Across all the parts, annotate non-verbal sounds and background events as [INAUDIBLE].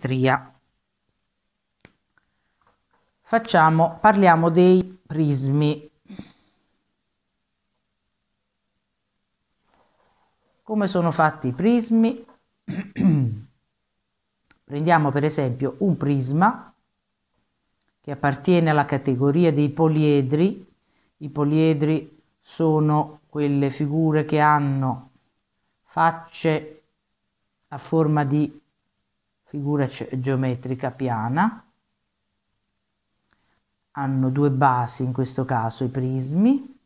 geometria. Facciamo, parliamo dei prismi. Come sono fatti i prismi? [CLEARS THROAT] Prendiamo per esempio un prisma che appartiene alla categoria dei poliedri. I poliedri sono quelle figure che hanno facce a forma di figura geometrica piana, hanno due basi in questo caso i prismi,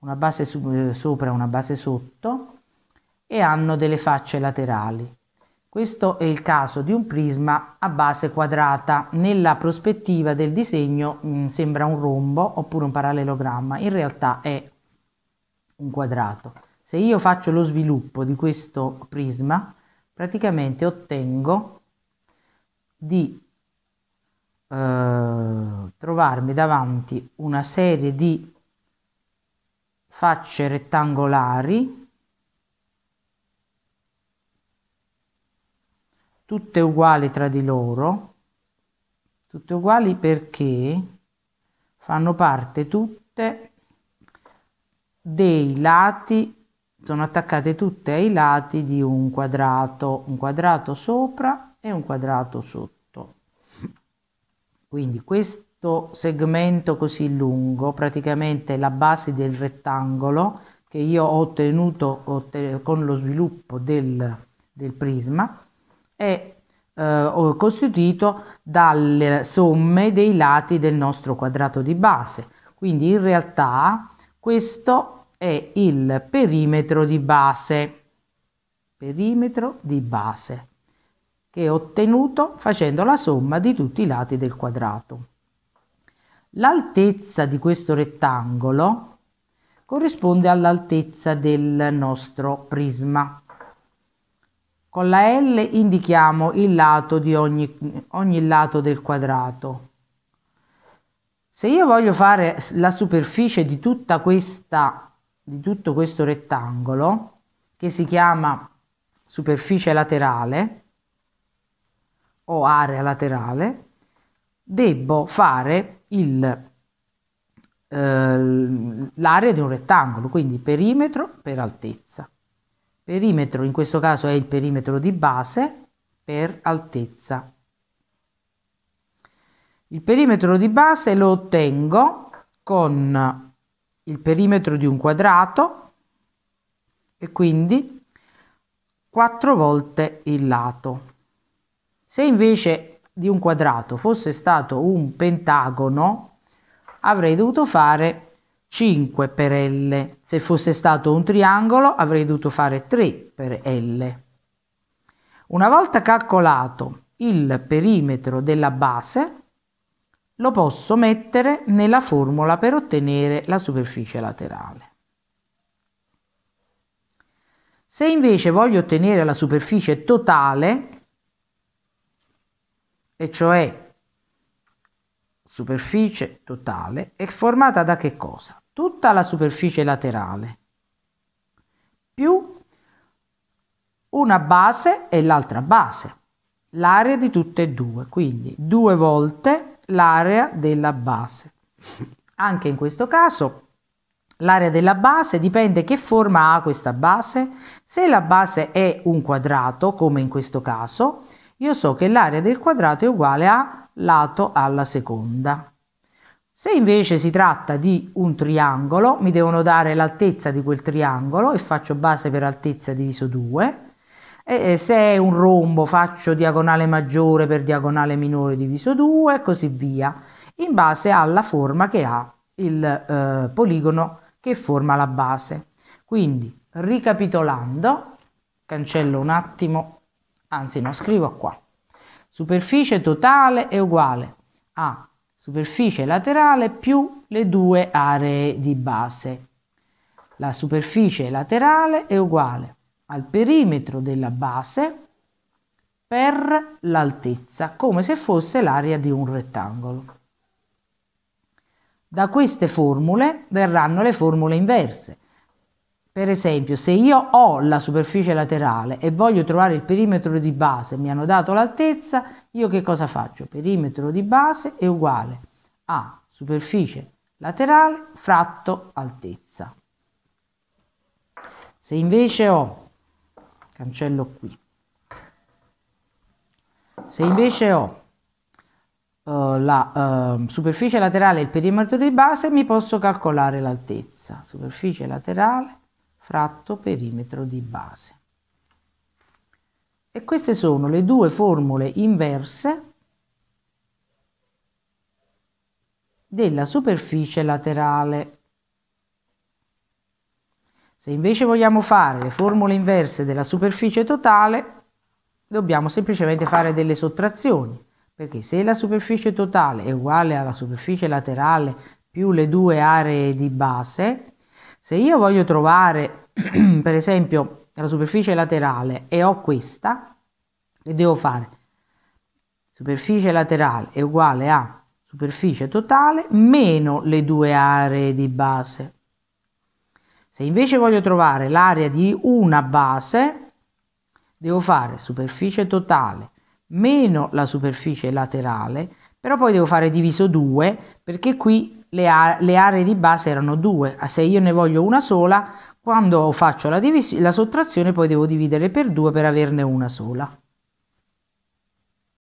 una base sopra e una base sotto e hanno delle facce laterali. Questo è il caso di un prisma a base quadrata. Nella prospettiva del disegno mh, mm, sembra un rombo oppure un parallelogramma, in realtà è un quadrato. Se io faccio lo sviluppo di questo prisma, praticamente ottengo di eh, trovarmi davanti una serie di facce rettangolari tutte uguali tra di loro tutte uguali perché fanno parte tutte dei lati sono attaccate tutte ai lati di un quadrato, un quadrato sopra e un quadrato sotto. Quindi questo segmento così lungo, praticamente la base del rettangolo che io ho ottenuto con lo sviluppo del, del prisma, è eh, costituito dalle somme dei lati del nostro quadrato di base. Quindi in realtà questo è il perimetro di base, perimetro di base, che è ottenuto facendo la somma di tutti i lati del quadrato. L'altezza di questo rettangolo corrisponde all'altezza del nostro prisma. Con la L indichiamo il lato di ogni, ogni lato del quadrato. Se io voglio fare la superficie di tutta questa di tutto questo rettangolo che si chiama superficie laterale o area laterale, debbo fare il, eh, l'area di un rettangolo, quindi perimetro per altezza. Perimetro in questo caso è il perimetro di base per altezza. Il perimetro di base lo ottengo con il perimetro di un quadrato e quindi 4 volte il lato. Se invece di un quadrato fosse stato un pentagono, avrei dovuto fare 5 per L. Se fosse stato un triangolo, avrei dovuto fare 3 per L. Una volta calcolato il perimetro della base, lo posso mettere nella formula per ottenere la superficie laterale. Se invece voglio ottenere la superficie totale, e cioè superficie totale, è formata da che cosa? Tutta la superficie laterale più una base e l'altra base, l'area di tutte e due, quindi due volte l'area della base. Anche in questo caso l'area della base dipende che forma ha questa base. Se la base è un quadrato, come in questo caso, io so che l'area del quadrato è uguale a lato alla seconda. Se invece si tratta di un triangolo, mi devono dare l'altezza di quel triangolo e faccio base per altezza diviso 2 e se è un rombo faccio diagonale maggiore per diagonale minore diviso 2 e così via, in base alla forma che ha il eh, poligono che forma la base. Quindi, ricapitolando, cancello un attimo, anzi no, scrivo qua. Superficie totale è uguale a superficie laterale più le due aree di base. La superficie laterale è uguale al perimetro della base per l'altezza, come se fosse l'area di un rettangolo. Da queste formule verranno le formule inverse. Per esempio, se io ho la superficie laterale e voglio trovare il perimetro di base, mi hanno dato l'altezza, io che cosa faccio? Perimetro di base è uguale a superficie laterale fratto altezza. Se invece ho cancello qui. Se invece ho uh, la uh, superficie laterale e il perimetro di base, mi posso calcolare l'altezza. Superficie laterale fratto perimetro di base. E queste sono le due formule inverse della superficie laterale se invece vogliamo fare le formule inverse della superficie totale, dobbiamo semplicemente fare delle sottrazioni, perché se la superficie totale è uguale alla superficie laterale più le due aree di base, se io voglio trovare [CLEARS THROAT] per esempio la superficie laterale e ho questa, che devo fare? Superficie laterale è uguale a superficie totale meno le due aree di base. Se invece voglio trovare l'area di una base, devo fare superficie totale meno la superficie laterale, però poi devo fare diviso 2 perché qui le, le aree di base erano 2, ah, se io ne voglio una sola, quando faccio la, la sottrazione poi devo dividere per 2 per averne una sola.